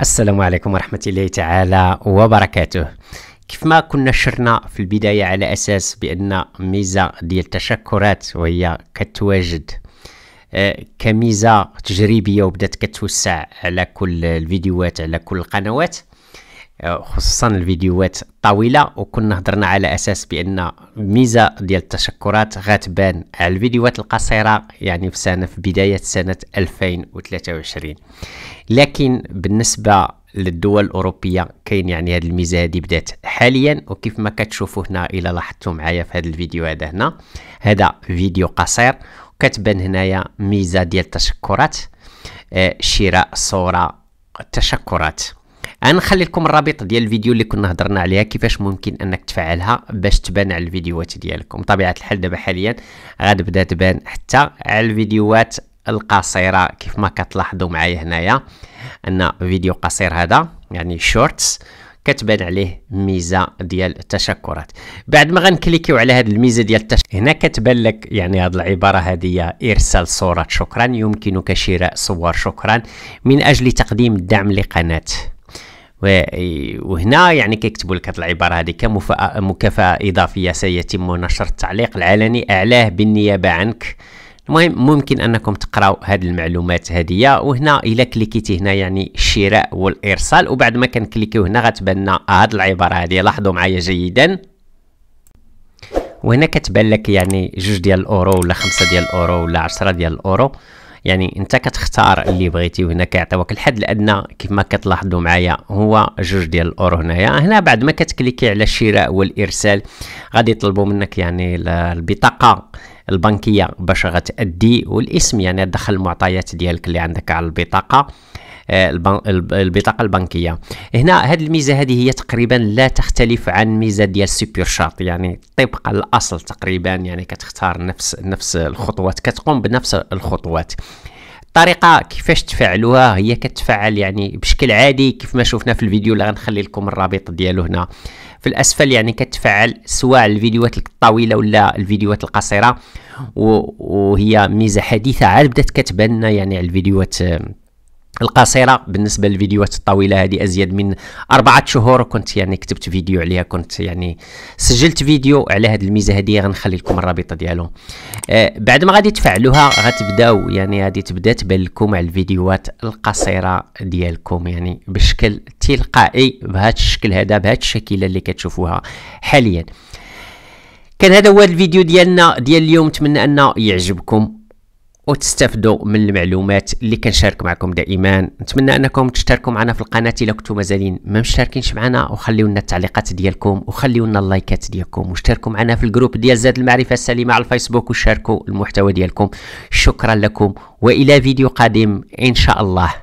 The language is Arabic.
السلام عليكم ورحمة الله تعالى وبركاته كيفما كنا شرنا في البداية على أساس بأن ميزة ديال التشكرات وهي كتواجد آه، كميزة تجريبية وبدات كتوسع على كل الفيديوهات على كل القنوات خصوصا الفيديوهات الطويله وكنا هضرنا على اساس بان الميزه ديال التشكرات غتبان على الفيديوهات القصيره يعني في سنه في بدايه سنه 2023 لكن بالنسبه للدول الاوروبيه كاين يعني هذه الميزه هذه بدات حاليا وكيف ما كتشوفوا هنا الى لاحظتوا معايا في هذا الفيديو هذا هنا هذا فيديو قصير وكتبان هنايا ميزه ديال التشكرات آه، شراء صوره التشكرات غنخلي لكم الرابط ديال الفيديو اللي كنا هضرنا عليها كيفاش ممكن انك تفعلها باش تبان على الفيديوهات ديالكم بطبيعه الحال دابا حاليا غتبدا تبان حتى على الفيديوهات القصيره كيف ما كتلاحظوا معايا هنايا ان فيديو قصير هذا يعني شورتس كتبان عليه ميزه ديال التشكرات بعد ما غنكليكيو على هذه الميزه ديال التشكر هنا كتبان لك يعني هذه العباره هذه ارسال صوره شكرا يمكنك شراء صور شكرا من اجل تقديم الدعم لقناه وهنا يعني كيكتبوا لك هذه العباره هذه كمكافاه اضافيه سيتم نشر التعليق العلني اعلاه بالنيابه عنك المهم ممكن انكم تقراو هذه المعلومات هذه وهنا الى كليكيتي هنا يعني الشراء والارسال وبعد ما كنكليكيو هنا غتبان لنا هذه العباره هذه لاحظوا معايا جيدا وهنا كتبان لك يعني جوج ديال الاورو ولا خمسة ديال الاورو ولا عشرة ديال الاورو يعني انت كتختار اللي بغيتي وهنا كيعطيوك الحد لان كما كتلاحظوا معايا هو جوج ديال الاورو هنايا هنا بعد ما كتكليكي على الشراء والارسال غادي يطلبوا منك يعني البطاقه البنكيه باش غتادي والاسم يعني دخل المعطيات ديالك اللي عندك على البطاقه آه، البطاقه البنكيه هنا هذه الميزه هذه هي تقريبا لا تختلف عن ميزه ديال سوبر شارت يعني طبق الاصل تقريبا يعني كتختار نفس نفس الخطوات كتقوم بنفس الخطوات الطريقه كيفاش تفعلوها هي كتفعل يعني بشكل عادي كيف ما شفنا في الفيديو اللي غنخلي لكم الرابط ديالو هنا في الاسفل يعني كتفعل سواء الفيديوهات الطويله ولا الفيديوهات القصيره وهي ميزه حديثه عاد بدات كتبان يعني على الفيديوهات آه، القصيره بالنسبه للفيديوهات الطويله هذه ازيد من اربعه شهور كنت يعني كتبت فيديو عليها كنت يعني سجلت فيديو على هذه الميزه هذه غنخلي لكم الرابطه ديالو آه بعد ما غادي تفعلوها غتبداو يعني غادي تبدا تبان لكم على الفيديوهات القصيره ديالكم يعني بشكل تلقائي بهذا الشكل هذا بهذا الشكل اللي كتشوفوها حاليا كان هذا هو الفيديو ديالنا ديال اليوم نتمنى انه يعجبكم وتستافدوا من المعلومات اللي كنشارك معكم دائما نتمنى انكم تشتركوا معنا في القناه الا كنتو مازالين ما مشتركينش معنا وخليو لنا التعليقات ديالكم وخليو لنا اللايكات ديالكم واشتركوا معنا في الجروب ديال زاد المعرفه السليمه على الفيسبوك وشاركوا المحتوى ديالكم شكرا لكم والى فيديو قادم ان شاء الله